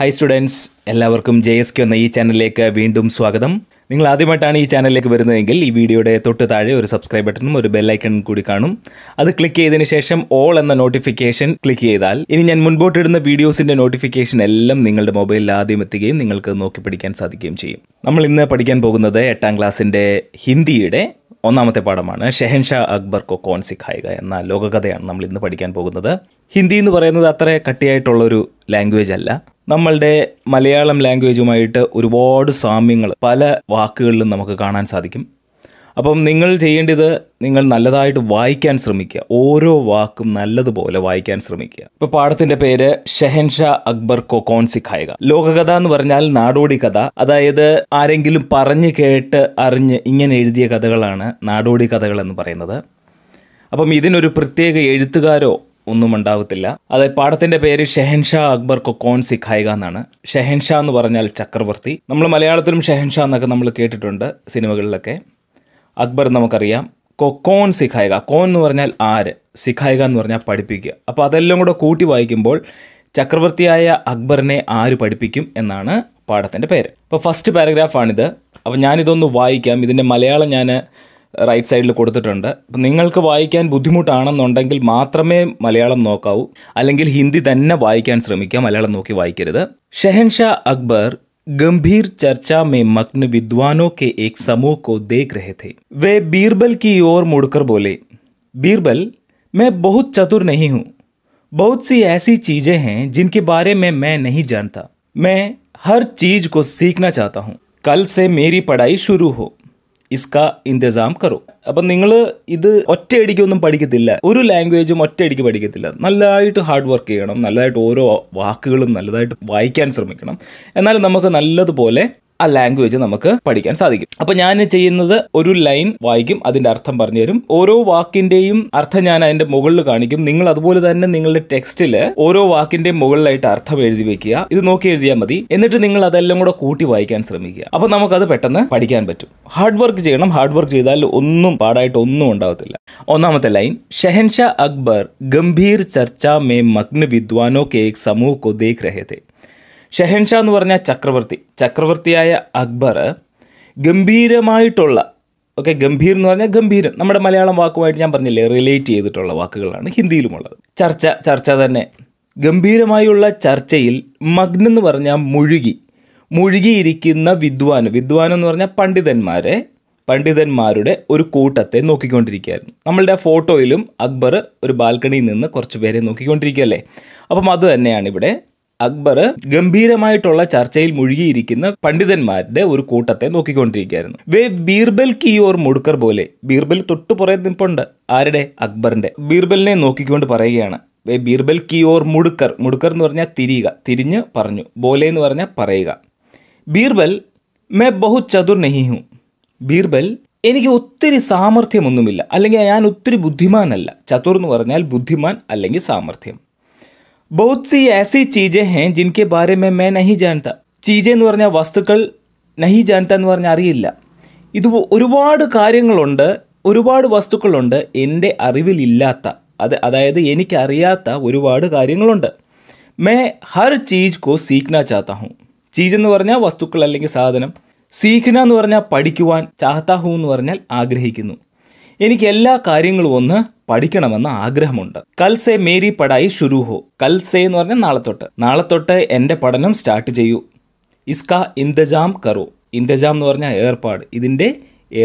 high students എല്ലാവർക്കും J S K എന്ന ഈ ചാനലിലേക്ക് വീണ്ടും സ്വാഗതം നിങ്ങൾ ആദ്യമായിട്ടാണ് ഈ ചാനലിലേക്ക് വരുന്നതെങ്കിൽ ഈ വീഡിയോയുടെ തൊട്ട് താഴെ ഒരു സബ്സ്ക്രൈബ് ബട്ടണും ഒരു ബെല്ലൈക്കണും കൂടി കാണും അത് ക്ലിക്ക് ചെയ്തതിന് ശേഷം ഓൾ എന്ന നോട്ടിഫിക്കേഷൻ ക്ലിക്ക് ചെയ്താൽ ഇനി ഞാൻ മുൻപോട്ടിടുന്ന വീഡിയോസിൻ്റെ നോട്ടിഫിക്കേഷൻ എല്ലാം നിങ്ങളുടെ മൊബൈലിൽ ആദ്യം എത്തുകയും നിങ്ങൾക്ക് നോക്കി പഠിക്കാൻ സാധിക്കുകയും ചെയ്യും നമ്മൾ ഇന്ന് പഠിക്കാൻ പോകുന്നത് എട്ടാം ക്ലാസ്സിൻ്റെ ഹിന്ദിയുടെ ഒന്നാമത്തെ പാഠമാണ് ഷെഹൻഷാ അക്ബർ കോ കോൺ സിഖായിക എന്ന ലോകകഥയാണ് നമ്മൾ ഇന്ന് പഠിക്കാൻ പോകുന്നത് ഹിന്ദി എന്ന് പറയുന്നത് അത്ര കട്ടിയായിട്ടുള്ളൊരു ലാംഗ്വേജ് അല്ല നമ്മളുടെ മലയാളം ലാംഗ്വേജുമായിട്ട് ഒരുപാട് സാമ്യങ്ങൾ പല വാക്കുകളിലും നമുക്ക് കാണാൻ സാധിക്കും അപ്പം നിങ്ങൾ ചെയ്യേണ്ടത് നിങ്ങൾ നല്ലതായിട്ട് വായിക്കാൻ ശ്രമിക്കുക ഓരോ വാക്കും നല്ലതുപോലെ വായിക്കാൻ ശ്രമിക്കുക ഇപ്പോൾ പാഠത്തിൻ്റെ പേര് ഷെഹൻഷാ അക്ബർ കൊക്കോൺ സിഖായക ലോകകഥ എന്ന് പറഞ്ഞാൽ നാടോടി കഥ അതായത് ആരെങ്കിലും പറഞ്ഞു കേട്ട് അറിഞ്ഞ് ഇങ്ങനെ എഴുതിയ കഥകളാണ് നാടോടി കഥകൾ എന്ന് പറയുന്നത് അപ്പം ഇതിനൊരു പ്രത്യേക എഴുത്തുകാരോ ഒന്നും ഉണ്ടാകത്തില്ല അത് പാഠത്തിന്റെ പേര് ഷെഹൻഷാ അക്ബർ കൊ സിഖായിക എന്നാണ് ഷെഹൻഷാ എന്ന് പറഞ്ഞാൽ ചക്രവർത്തി നമ്മൾ മലയാളത്തിലും ഷെഹൻഷാ എന്നൊക്കെ നമ്മൾ കേട്ടിട്ടുണ്ട് സിനിമകളിലൊക്കെ അക്ബർ നമുക്കറിയാം കൊക്കോൺ സിഖായിക കോൺ എന്ന് പറഞ്ഞാൽ ആര് സിഖായിക എന്ന് പറഞ്ഞാൽ പഠിപ്പിക്കുക അപ്പോൾ അതെല്ലാം കൂടെ കൂട്ടി വായിക്കുമ്പോൾ ചക്രവർത്തിയായ അക്ബറിനെ ആര് പഠിപ്പിക്കും എന്നാണ് പാഠത്തിൻ്റെ പേര് അപ്പോൾ ഫസ്റ്റ് പാരഗ്രാഫാണിത് അപ്പോൾ ഞാനിതൊന്ന് വായിക്കാം ഇതിൻ്റെ മലയാളം ഞാൻ રાઇટ સાઇડલે કોડિટટંડ અબ નિંગલકુ વાયિકાન બુદ્ધિમૂટ આણોનું નണ്ടંગેલ માત્રમે મલયાલમ નોકાઉ અલલંગલ હિન્દી ધન્ને વાયિકાન શ્રમિકા મલયાલમ નોકી વાયિકરદ શહંશહ અકબર ગંભીર ચર્ચા મે મકન વિદ્વાનો કે એક સમૂહ કો દેખ રહે થે વે બીરબલ કી ઓર મુડકર બોલે બીરબલ મે બહુત ચતુર નહીં હું બહુતસી એસી ચીજે હૈ જિનકે બારે મે મે નહીં જાનતા મે હર ચીજ કો શીખના ચાહતા હું કલ સે મેરી પઢાઈ શુરુ ഇസ്ക ഇന്തിസാം കറു അപ്പം നിങ്ങൾ ഇത് ഒറ്റയടിക്കൊന്നും പഠിക്കത്തില്ല ഒരു ലാംഗ്വേജും ഒറ്റയടിക്ക് പഠിക്കത്തില്ല നല്ലതായിട്ട് ഹാർഡ് വർക്ക് ചെയ്യണം നല്ലതായിട്ട് ഓരോ വാക്കുകളും നല്ലതായിട്ട് വായിക്കാൻ ശ്രമിക്കണം എന്നാൽ നമുക്ക് നല്ലതുപോലെ ആ ലാംഗ്വേജ് നമുക്ക് പഠിക്കാൻ സാധിക്കും അപ്പൊ ഞാൻ ചെയ്യുന്നത് ഒരു ലൈൻ വായിക്കും അതിന്റെ അർത്ഥം പറഞ്ഞു തരും ഓരോ വാക്കിന്റെയും അർത്ഥം ഞാൻ അതിന്റെ മുകളിൽ കാണിക്കും നിങ്ങൾ അതുപോലെ തന്നെ നിങ്ങളുടെ ടെക്സ്റ്റില് ഓരോ വാക്കിൻ്റെയും മുകളിലായിട്ട് അർത്ഥം എഴുതി വെക്കുക ഇത് നോക്കി എഴുതിയാൽ മതി എന്നിട്ട് നിങ്ങൾ അതെല്ലാം കൂടെ കൂട്ടി വായിക്കാൻ ശ്രമിക്കുക അപ്പൊ നമുക്കത് പെട്ടെന്ന് പഠിക്കാൻ പറ്റും ഹാർഡ് വർക്ക് ചെയ്യണം ഹാർഡ് വർക്ക് ചെയ്താൽ ഒന്നും പാടായിട്ട് ഒന്നും ഉണ്ടാവത്തില്ല ഒന്നാമത്തെ ലൈൻ ഷെഹൻഷാ അക്ബർ ഗംഭീർ ചർച്ച മേ മഗ്ന വിദ്വാനോ കെ സമൂഹ കോ ദേഖ് ഷെഹൻഷാ എന്ന് പറഞ്ഞ ചക്രവർത്തി ചക്രവർത്തിയായ അക്ബർ ഗംഭീരമായിട്ടുള്ള ഓക്കെ ഗംഭീർ എന്ന് പറഞ്ഞാൽ ഗംഭീരം നമ്മുടെ മലയാളം വാക്കുമായിട്ട് ഞാൻ പറഞ്ഞില്ലേ റിലേറ്റ് ചെയ്തിട്ടുള്ള വാക്കുകളാണ് ഹിന്ദിയിലുമുള്ളത് ചർച്ച ചർച്ച തന്നെ ഗംഭീരമായുള്ള ചർച്ചയിൽ മഗ്നം എന്ന് പറഞ്ഞാൽ മുഴുകി മുഴുകിയിരിക്കുന്ന വിദ്വാൻ വിദ്വാൻ എന്ന് പറഞ്ഞാൽ പണ്ഡിതന്മാരെ പണ്ഡിതന്മാരുടെ ഒരു കൂട്ടത്തെ നോക്കിക്കൊണ്ടിരിക്കുകയായിരുന്നു നമ്മളുടെ ഫോട്ടോയിലും അക്ബർ ഒരു ബാൽക്കണിയിൽ നിന്ന് കുറച്ച് പേരെ നോക്കിക്കൊണ്ടിരിക്കുകയല്ലേ അപ്പം അത് തന്നെയാണ് ഇവിടെ അക്ബർ ഗംഭീരമായിട്ടുള്ള ചർച്ചയിൽ മുഴുകിയിരിക്കുന്ന പണ്ഡിതന്മാരുടെ ഒരു കൂട്ടത്തെ നോക്കിക്കൊണ്ടിരിക്കുകയായിരുന്നു വേ ബീർബൽ കി ഓർ മുടുക്കർ പോലെ ബീർബൽ തൊട്ടു പുറകെ നിപ്പുണ്ട് ആരുടെ അക്ബറിന്റെ ബീർബലിനെ നോക്കിക്കൊണ്ട് പറയുകയാണ് വേ ബീർബൽ കി ഓർ മുടുക്കർ മുടുക്കർ എന്ന് പറഞ്ഞാൽ തിരിയുക തിരിഞ്ഞ് പറഞ്ഞു ബോലെ എന്ന് പറഞ്ഞാൽ പറയുക ബീർബൽ മേ ബഹു ചതുർ നെഹിഹു ബീർബൽ എനിക്ക് ഒത്തിരി സാമർഥ്യമൊന്നുമില്ല അല്ലെങ്കിൽ ഞാൻ ഒത്തിരി ബുദ്ധിമാനല്ല ചതുർ എന്ന് പറഞ്ഞാൽ ബുദ്ധിമാൻ അല്ലെങ്കിൽ സാമർഥ്യം बहुत सी ऐसी चीज़ें हैं जिनके बारे में मैं नहीं जानता എന്ന് പറഞ്ഞ വസ്തുക്കൾ നഹി ജാൻത എന്ന് പറഞ്ഞാൽ അറിയില്ല ഇത് ഒരുപാട് കാര്യങ്ങളുണ്ട് ഒരുപാട് വസ്തുക്കളുണ്ട് എൻ്റെ അറിവിലില്ലാത്ത അത് അതായത് എനിക്കറിയാത്ത ഒരുപാട് കാര്യങ്ങളുണ്ട് മേ ഹർ ചീജ് കോ സീഖ്ന ചാത്ത ചീജ് എന്ന് പറഞ്ഞാൽ വസ്തുക്കൾ അല്ലെങ്കിൽ സാധനം സീഖ്ന എന്ന് പറഞ്ഞാൽ പഠിക്കുവാൻ ചാത്ത എന്ന് പറഞ്ഞാൽ ആഗ്രഹിക്കുന്നു എനിക്ക് എല്ലാ കാര്യങ്ങളും ഒന്ന് പഠിക്കണമെന്ന ആഗ്രഹമുണ്ട് കൽസേ മേരി പടായി ഷുരുഹോ കൽസേ എന്ന് പറഞ്ഞാൽ നാളെ തൊട്ട് നാളെ തൊട്ട് എൻ്റെ പഠനം സ്റ്റാർട്ട് ചെയ്യൂ ഇസ്ക ഇന്തജാം കറോ ഇന്തജാം എന്ന് പറഞ്ഞാൽ ഏർപ്പാട് ഇതിൻ്റെ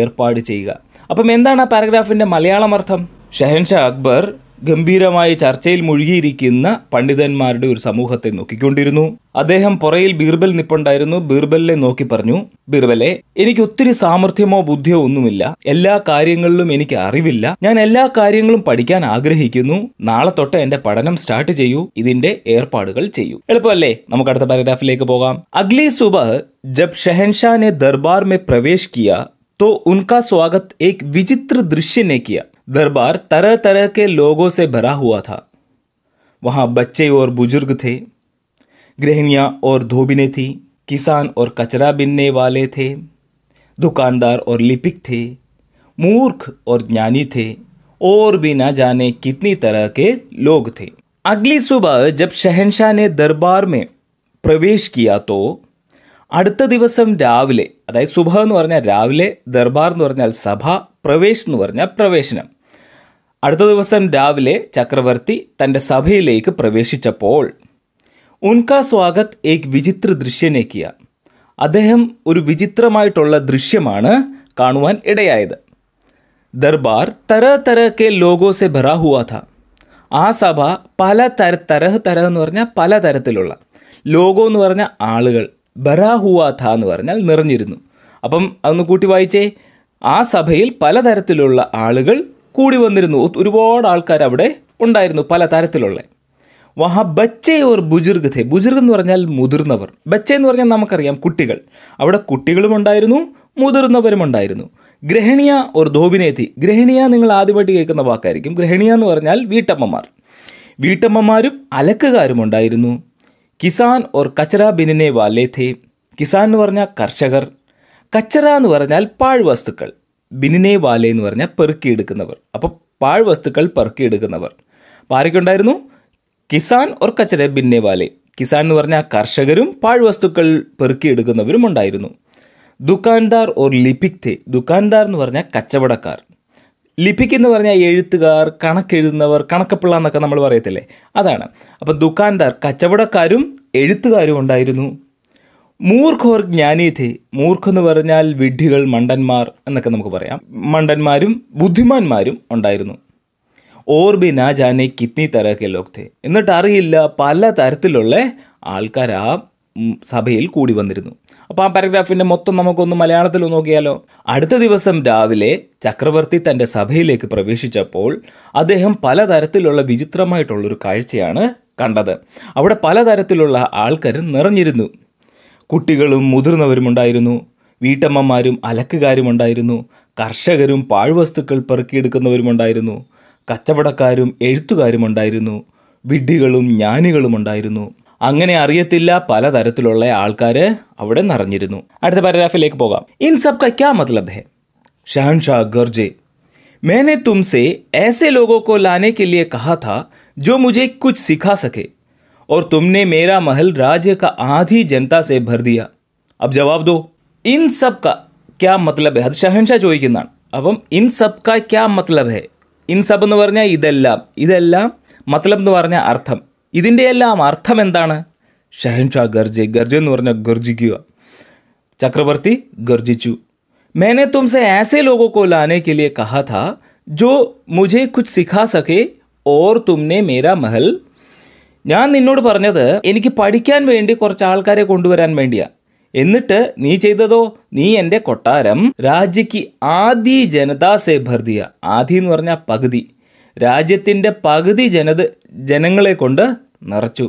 ഏർപ്പാട് ചെയ്യുക അപ്പം എന്താണ് ആ പാരഗ്രാഫിൻ്റെ മലയാളം അർത്ഥം ഷഹൻഷാ അക്ബർ ഗംഭീരമായ ചർച്ചയിൽ മുഴുകിയിരിക്കുന്ന പണ്ഡിതന്മാരുടെ ഒരു സമൂഹത്തെ നോക്കിക്കൊണ്ടിരുന്നു അദ്ദേഹം പുറയിൽ ബീർബൽ നിപ്പുണ്ടായിരുന്നു ബീർബലിനെ നോക്കി പറഞ്ഞു ബീർബലെ എനിക്ക് ഒത്തിരി സാമർഥ്യമോ ബുദ്ധിയോ ഒന്നുമില്ല എല്ലാ കാര്യങ്ങളിലും എനിക്ക് അറിവില്ല ഞാൻ എല്ലാ കാര്യങ്ങളും പഠിക്കാൻ ആഗ്രഹിക്കുന്നു നാളെ തൊട്ട് എന്റെ പഠനം സ്റ്റാർട്ട് ചെയ്യൂ ഇതിന്റെ ഏർപ്പാടുകൾ ചെയ്യൂ എളുപ്പമല്ലേ നമുക്ക് അടുത്ത പാരഗ്രാഫിലേക്ക് പോകാം അഗ്ലി സുബഹ് ജബ് ഷഹൻഷാ ദർബാർ മേ പ്രവേശിക്കുക प्रवेश किया तो उनका स्वागत एक दरबार तरह तरह के लोगों से भरा हुआ था वहाँ बच्चे और बुजुर्ग थे गृहणियाँ और धोबिने थी किसान और कचरा बिनने वाले थे दुकानदार और लिपिक थे मूर्ख और ज्ञानी थे और भी ना जाने कितनी तरह के लोग थे अगली सुबह जब शहनशाह ने दरबार में प्रवेश किया तो അടുത്ത ദിവസം രാവിലെ അതായത് സുബഹ എന്ന് പറഞ്ഞാൽ രാവിലെ ദർബാർ എന്ന് പറഞ്ഞാൽ സഭ പ്രവേശ് എന്ന് പറഞ്ഞാൽ പ്രവേശനം അടുത്ത ദിവസം രാവിലെ ചക്രവർത്തി തൻ്റെ സഭയിലേക്ക് പ്രവേശിച്ചപ്പോൾ ഉൻകാ സ്വാഗത് ഏക് വിചിത്ര ദൃശ്യനേക്കിയ അദ്ദേഹം ഒരു വിചിത്രമായിട്ടുള്ള ദൃശ്യമാണ് കാണുവാൻ ഇടയായത് ദർബാർ തര തര കെ ലോഗോസെ ഭരാ ഹുവാ ഥ ആ സഭ പല തര തരഹ് തരഹ് എന്ന് പറഞ്ഞാൽ പല തരത്തിലുള്ള ലോഗോ എന്ന് പറഞ്ഞാൽ ആളുകൾ ബരാ ഹുവാ എന്ന് പറഞ്ഞാൽ നിറഞ്ഞിരുന്നു അപ്പം അതൊന്ന് കൂട്ടി വായിച്ചേ ആ സഭയിൽ പലതരത്തിലുള്ള ആളുകൾ കൂടി വന്നിരുന്നു ഒരുപാട് ആൾക്കാർ അവിടെ ഉണ്ടായിരുന്നു പല തരത്തിലുള്ള വഹ ബച്ചേ ഓർ ബുജുർഗ് തെ ബുജുർഗ് എന്ന് പറഞ്ഞാൽ മുതിർന്നവർ ബച്ചേ എന്ന് പറഞ്ഞാൽ നമുക്കറിയാം കുട്ടികൾ അവിടെ കുട്ടികളുമുണ്ടായിരുന്നു മുതിർന്നവരും ഉണ്ടായിരുന്നു ഗ്രഹണിയ ഒരു ധോബിനേത്തി ഗ്രഹണിയ നിങ്ങൾ ആദ്യമായിട്ട് കേൾക്കുന്ന വാക്കായിരിക്കും ഗ്രഹണിയ എന്ന് പറഞ്ഞാൽ വീട്ടമ്മമാർ വീട്ടമ്മമാരും അലക്കുകാരും ഉണ്ടായിരുന്നു കിസാൻ ഓർ കച്ചറ ബിനിനെ വാലേ വാലേഥേ കിസാൻ എന്ന് പറഞ്ഞാൽ കർഷകർ കച്ചറ എന്ന് പറഞ്ഞാൽ പാഴ്വസ്തുക്കൾ ബിനിനെ വാലെ എന്ന് പറഞ്ഞാൽ പെറുക്കിയെടുക്കുന്നവർ അപ്പോൾ പാഴ്വസ്തുക്കൾ പെറുക്കിയെടുക്കുന്നവർ അപ്പോൾ ആരൊക്കെ ഉണ്ടായിരുന്നു കിസാൻ ഓർ കച്ചറ ബിന്നെ വാലെ കിസാൻ എന്ന് പറഞ്ഞാൽ കർഷകരും പാഴ്വസ്തുക്കൾ പെറുക്കിയെടുക്കുന്നവരും ഉണ്ടായിരുന്നു ദുക്കാൻദാർ ഓർ ലിപിക്തെ ദുക്കാൻദാർ എന്ന് പറഞ്ഞാൽ കച്ചവടക്കാർ ലിപിക് എന്ന് പറഞ്ഞാൽ എഴുത്തുകാർ കണക്കെഴുതുന്നവർ കണക്കപ്പിള്ള എന്നൊക്കെ നമ്മൾ പറയത്തില്ലേ അതാണ് അപ്പം ദുക്കാൻദാർ കച്ചവടക്കാരും എഴുത്തുകാരും ഉണ്ടായിരുന്നു മൂർഖോർ ജ്ഞാനീഥി എന്ന് പറഞ്ഞാൽ വിഡ്ഢികൾ മണ്ടന്മാർ എന്നൊക്കെ നമുക്ക് പറയാം മണ്ടന്മാരും ബുദ്ധിമാന്മാരും ഉണ്ടായിരുന്നു ഓർ ബി നാ ജാനെ കിഡ്നി തരക്കെ ലോക്തെ എന്നിട്ട് അറിയില്ല പല തരത്തിലുള്ള ആൾക്കാർ ആ സഭയിൽ കൂടി വന്നിരുന്നു അപ്പോൾ ആ പാരഗ്രാഫിൻ്റെ മൊത്തം നമുക്കൊന്ന് മലയാളത്തിൽ നോക്കിയാലോ അടുത്ത ദിവസം രാവിലെ ചക്രവർത്തി തൻ്റെ സഭയിലേക്ക് പ്രവേശിച്ചപ്പോൾ അദ്ദേഹം പലതരത്തിലുള്ള വിചിത്രമായിട്ടുള്ളൊരു കാഴ്ചയാണ് കണ്ടത് അവിടെ പലതരത്തിലുള്ള ആൾക്കാർ നിറഞ്ഞിരുന്നു കുട്ടികളും മുതിർന്നവരുമുണ്ടായിരുന്നു വീട്ടമ്മമാരും അലക്കുകാരുമുണ്ടായിരുന്നു കർഷകരും പാഴ്വസ്തുക്കൾ പെറുക്കിയെടുക്കുന്നവരുമുണ്ടായിരുന്നു കച്ചവടക്കാരും എഴുത്തുകാരുമുണ്ടായിരുന്നു വിഡ്ഢികളും ജ്ഞാനികളുമുണ്ടായിരുന്നു അങ്ങനെ അറിയത്തില്ല പലതരത്തിലുള്ള ആൾക്കാർ അവിടെ നിറഞ്ഞിരുന്നു അടുത്ത പാരഗ്രാഫിലേക്ക് പോകാം ഇൻ സബ് ക്യാ മത്ലബ് ഹെ ഷാൻഷാ ഗർജെ मैंने तुमसे ऐसे लोगों को लाने के लिए कहा था जो मुझे कुछ सिखा सके और तुमने मेरा महल राज्य का आधी जनता से भर दिया अब जवाब दो इन सब का क्या मतलब है अब शहनशाह चोक अब इन सब का क्या मतलब है इन सब इतना इतना मतलब अर्थम इंटेल्ला अर्थमें शहनशाह गर्जे गर्जे गर्जिक चक्रवर्ती गर्जी मैंने तुमसे ऐसे लोगों को लाने के लिए कहा था जो मुझे कुछ सिखा सके और तुमने मेरा महल ഞാൻ നിന്നോട് പറഞ്ഞത് എനിക്ക് പഠിക്കാൻ വേണ്ടി കുറച്ച് ആൾക്കാരെ കൊണ്ടുവരാൻ വേണ്ടിയാ എന്നിട്ട് നീ ചെയ്തതോ നീ എൻ്റെ കൊട്ടാരം രാജ്യക്ക് ആദി ജനതാ സേ ഭർദിയ ആദി എന്ന് പറഞ്ഞാൽ പകുതി രാജ്യത്തിൻ്റെ പകുതി ജനത ജനങ്ങളെ കൊണ്ട് നിറച്ചു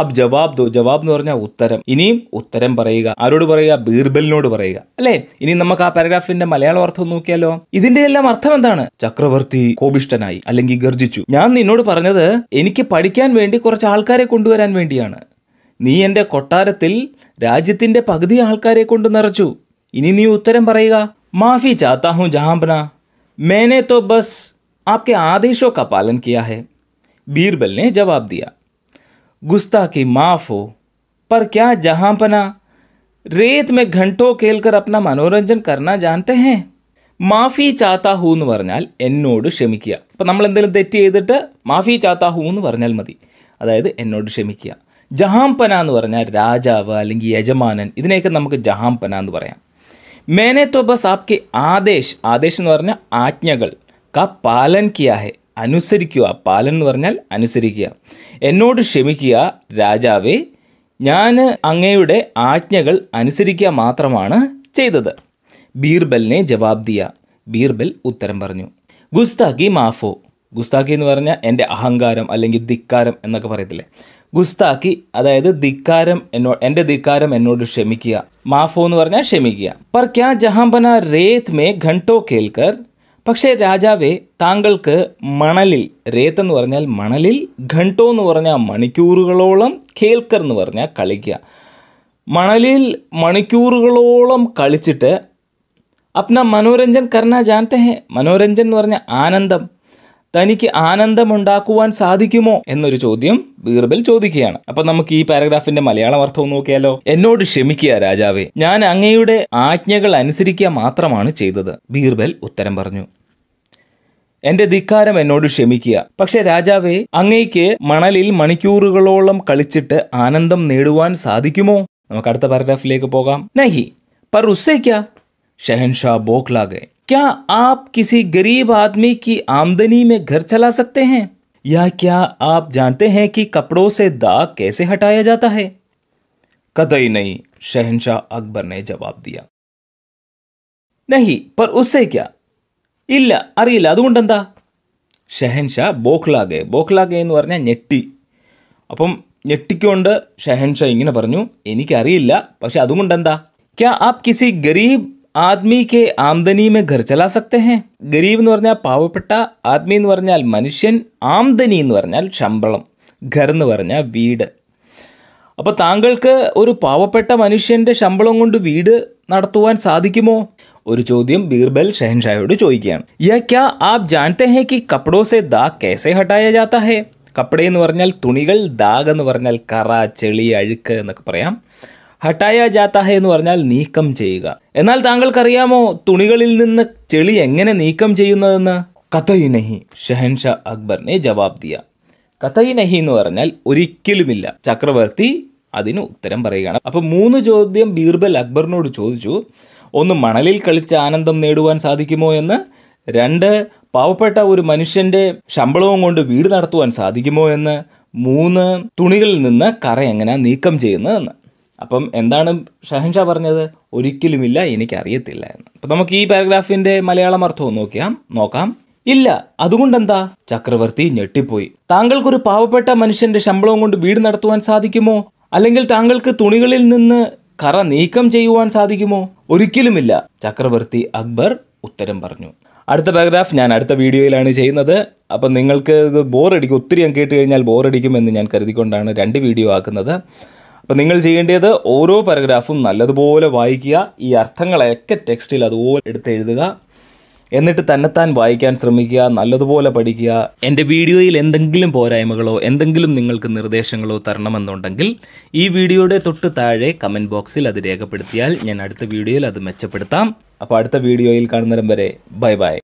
അബ് ജവാബ് ദോ ജവാബ് എന്ന് പറഞ്ഞാൽ ഉത്തരം ഇനിയും ഉത്തരം പറയുക ആരോട് പറയുക ബീർബലിനോട് പറയുക അല്ലേ ഇനി നമുക്ക് ആ പാരഗ്രാഫിന്റെ മലയാളം അർത്ഥം നോക്കിയാലോ ഇതിന്റെ എല്ലാം അർത്ഥം എന്താണ് ചക്രവർത്തി കോപിഷ്ടനായി അല്ലെങ്കിൽ ഗർജിച്ചു ഞാൻ നിന്നോട് പറഞ്ഞത് എനിക്ക് പഠിക്കാൻ വേണ്ടി കുറച്ച് ആൾക്കാരെ കൊണ്ടുവരാൻ വേണ്ടിയാണ് നീ എൻ്റെ കൊട്ടാരത്തിൽ രാജ്യത്തിൻ്റെ പകുതി ആൾക്കാരെ കൊണ്ട് നിറച്ചു ഇനി നീ ഉത്തരം പറയുക മാഫി ചാത്താഹു ഹും ജഹാംബന മേനെ തോ ബസ് ആപ്കെ ആദേശോ കാ പാലൻ കിയാ ഹെ ബീർബൽ ജവാബ് ദിയാ गुस्ताखी माफ़ हो पर क्या जहाँ पना റേത് മേ ഘണ്ടോ കേൾക്കർ അപ്ന മനോരഞ്ജൻ കർണ ജാനത്തെ ഹേ മാഫി ചാത്ത ഹൂ എന്ന് പറഞ്ഞാൽ എന്നോട് ക്ഷമിക്കുക അപ്പം നമ്മൾ എന്തെങ്കിലും തെറ്റ് ചെയ്തിട്ട് മാഫി ചാത്ത ഹൂ എന്ന് പറഞ്ഞാൽ മതി അതായത് എന്നോട് ക്ഷമിക്കുക ജഹാംപന എന്ന് പറഞ്ഞാൽ രാജാവ് അല്ലെങ്കിൽ യജമാനൻ ഇതിനെയൊക്കെ നമുക്ക് ജഹാംപന എന്ന് പറയാം മേനെ തോ ബസ് ആപ്കെ ആദേശ് ആദേശ് എന്ന് പറഞ്ഞാൽ ആജ്ഞകൾ കാ പാലൻ കിയാ ഹേ അനുസരിക്കുക പാലൻ എന്ന് പറഞ്ഞാൽ അനുസരിക്കുക എന്നോട് ക്ഷമിക്കുക രാജാവേ ഞാൻ അങ്ങയുടെ ആജ്ഞകൾ അനുസരിക്കുക മാത്രമാണ് ചെയ്തത് ബീർബലിനെ ജവാബ് ദിയ ബീർബൽ ഉത്തരം പറഞ്ഞു ഗുസ്താഖി മാഫോ ഗുസ്താഖി എന്ന് പറഞ്ഞാൽ എൻ്റെ അഹങ്കാരം അല്ലെങ്കിൽ ധിക്കാരം എന്നൊക്കെ പറയത്തില്ലേ ഗുസ്താഖി അതായത് ധിക്കാരം എന്നോ എൻ്റെ ധിക്കാരം എന്നോട് ക്ഷമിക്കുക മാഫോ എന്ന് പറഞ്ഞാൽ ക്ഷമിക്കുക പർ ക്യാ ജഹാംബന രേത് മേ ഘണ്ടോ കേൽക്കർ പക്ഷേ രാജാവേ താങ്കൾക്ക് മണലിൽ രേത്ത് എന്ന് പറഞ്ഞാൽ മണലിൽ ഘണ്ടോ എന്ന് പറഞ്ഞാൽ മണിക്കൂറുകളോളം കേൽക്കർ എന്ന് പറഞ്ഞാൽ കളിക്കുക മണലിൽ മണിക്കൂറുകളോളം കളിച്ചിട്ട് അപ്ന മനോരഞ്ജൻ കർണ ജാനത്തെ ഹേ മനോരഞ്ജൻ എന്ന് പറഞ്ഞാൽ ആനന്ദം തനിക്ക് ആനന്ദമുണ്ടാക്കുവാൻ സാധിക്കുമോ എന്നൊരു ചോദ്യം ബീർബൽ ചോദിക്കുകയാണ് അപ്പൊ നമുക്ക് ഈ പാരഗ്രാഫിന്റെ മലയാളം അർത്ഥം നോക്കിയാലോ എന്നോട് ക്ഷമിക്കുക രാജാവേ ഞാൻ അങ്ങയുടെ ആജ്ഞകൾ അനുസരിക്കുക മാത്രമാണ് ചെയ്തത് ബീർബൽ ഉത്തരം പറഞ്ഞു എന്റെ ധിക്കാരം എന്നോട് ക്ഷമിക്കുക പക്ഷെ രാജാവേ അങ്ങയ്ക്ക് മണലിൽ മണിക്കൂറുകളോളം കളിച്ചിട്ട് ആനന്ദം നേടുവാൻ സാധിക്കുമോ നമുക്ക് അടുത്ത പാരഗ്രാഫിലേക്ക് പോകാം നഹി പർ ഉസ്സയ്ക്ക ഷെഹൻഷാ ബോക്ലാഗെ क्या आप किसी गरीब आदमी की आमदनी में घर चला सकते हैं या क्या आप जानते हैं कि कपड़ों से दाग कैसे हटाया जाता है कतई नहीं शहनशाह अकबर ने जवाब दिया नहीं पर उससे क्या इला अरे इलादा शहनशाह बोखला गए बोखला गए नी अब ठटिको शहनशाह इन पर पक्षे अदा क्या आप किसी गरीब ആദ്മി കെ ആംദനിയുമേ ഘർ ചലാ സക്തേ ഹേ ഗരീബ് എന്ന് പറഞ്ഞാൽ പാവപ്പെട്ട ആദ്മി എന്ന് പറഞ്ഞാൽ മനുഷ്യൻ ആംദനി എന്ന് പറഞ്ഞാൽ ശമ്പളം ഘർ എന്ന് പറഞ്ഞാൽ വീട് അപ്പോൾ താങ്കൾക്ക് ഒരു പാവപ്പെട്ട മനുഷ്യൻ്റെ ശമ്പളം കൊണ്ട് വീട് നടത്തുവാൻ സാധിക്കുമോ ഒരു ചോദ്യം ബീർബൽ ഷഹൻഷായോട് ചോദിക്കുകയാണ് യാ ക്യാ ആപ് ജാനത്തെ ഹേ കി കപ്പടോ സെ ദാഗ് കേസെ ഹട്ടായ ജാത്ത ഹേ കപ്പട എന്ന് പറഞ്ഞാൽ തുണികൾ ദാഗ് എന്ന് പറഞ്ഞാൽ കറ ചെളി അഴുക്ക് എന്നൊക്കെ പറയാം ഹട്ടായ ജാത്താഹ എന്ന് പറഞ്ഞാൽ നീക്കം ചെയ്യുക എന്നാൽ താങ്കൾക്കറിയാമോ തുണികളിൽ നിന്ന് ചെളി എങ്ങനെ നീക്കം ചെയ്യുന്നതെന്ന് കഥയി നഹി ഷഹൻഷാ അക്ബറിനെ ജവാബ് ദിയ കഥയി നഹി എന്ന് പറഞ്ഞാൽ ഒരിക്കലുമില്ല ചക്രവർത്തി അതിന് ഉത്തരം പറയുകയാണ് അപ്പോൾ മൂന്ന് ചോദ്യം ബീർബൽ അക്ബറിനോട് ചോദിച്ചു ഒന്ന് മണലിൽ കളിച്ച ആനന്ദം നേടുവാൻ സാധിക്കുമോ എന്ന് രണ്ട് പാവപ്പെട്ട ഒരു മനുഷ്യൻ്റെ ശമ്പളവും കൊണ്ട് വീട് നടത്തുവാൻ സാധിക്കുമോ എന്ന് മൂന്ന് തുണികളിൽ നിന്ന് കറ എങ്ങനെ നീക്കം ചെയ്യുന്നതെന്ന് അപ്പം എന്താണ് ഷഹൻഷാ പറഞ്ഞത് ഒരിക്കലുമില്ല എനിക്കറിയത്തില്ല എന്ന് അപ്പം നമുക്ക് ഈ പാരഗ്രാഫിൻ്റെ മലയാളം അർത്ഥവും നോക്കിയാം നോക്കാം ഇല്ല അതുകൊണ്ടെന്താ ചക്രവർത്തി ഞെട്ടിപ്പോയി താങ്കൾക്കൊരു പാവപ്പെട്ട മനുഷ്യന്റെ ശമ്പളവും കൊണ്ട് വീട് നടത്തുവാൻ സാധിക്കുമോ അല്ലെങ്കിൽ താങ്കൾക്ക് തുണികളിൽ നിന്ന് കറ നീക്കം ചെയ്യുവാൻ സാധിക്കുമോ ഒരിക്കലുമില്ല ചക്രവർത്തി അക്ബർ ഉത്തരം പറഞ്ഞു അടുത്ത പാരഗ്രാഫ് ഞാൻ അടുത്ത വീഡിയോയിലാണ് ചെയ്യുന്നത് അപ്പം നിങ്ങൾക്ക് ഇത് ബോറടിക്കും ഒത്തിരി ഞാൻ കേട്ട് കഴിഞ്ഞാൽ ബോറടിക്കുമെന്ന് ഞാൻ കരുതിക്കൊണ്ടാണ് രണ്ട് വീഡിയോ ആക്കുന്നത് അപ്പോൾ നിങ്ങൾ ചെയ്യേണ്ടത് ഓരോ പാരഗ്രാഫും നല്ലതുപോലെ വായിക്കുക ഈ അർത്ഥങ്ങളെയൊക്കെ ടെക്സ്റ്റിൽ അതുപോലെ എടുത്ത് എഴുതുക എന്നിട്ട് തന്നെത്താൻ വായിക്കാൻ ശ്രമിക്കുക നല്ലതുപോലെ പഠിക്കുക എൻ്റെ വീഡിയോയിൽ എന്തെങ്കിലും പോരായ്മകളോ എന്തെങ്കിലും നിങ്ങൾക്ക് നിർദ്ദേശങ്ങളോ തരണമെന്നുണ്ടെങ്കിൽ ഈ വീഡിയോയുടെ തൊട്ട് താഴെ കമൻറ്റ് ബോക്സിൽ അത് രേഖപ്പെടുത്തിയാൽ ഞാൻ അടുത്ത വീഡിയോയിൽ അത് മെച്ചപ്പെടുത്താം അപ്പോൾ അടുത്ത വീഡിയോയിൽ കാണുന്നേരം വരെ ബൈ ബൈ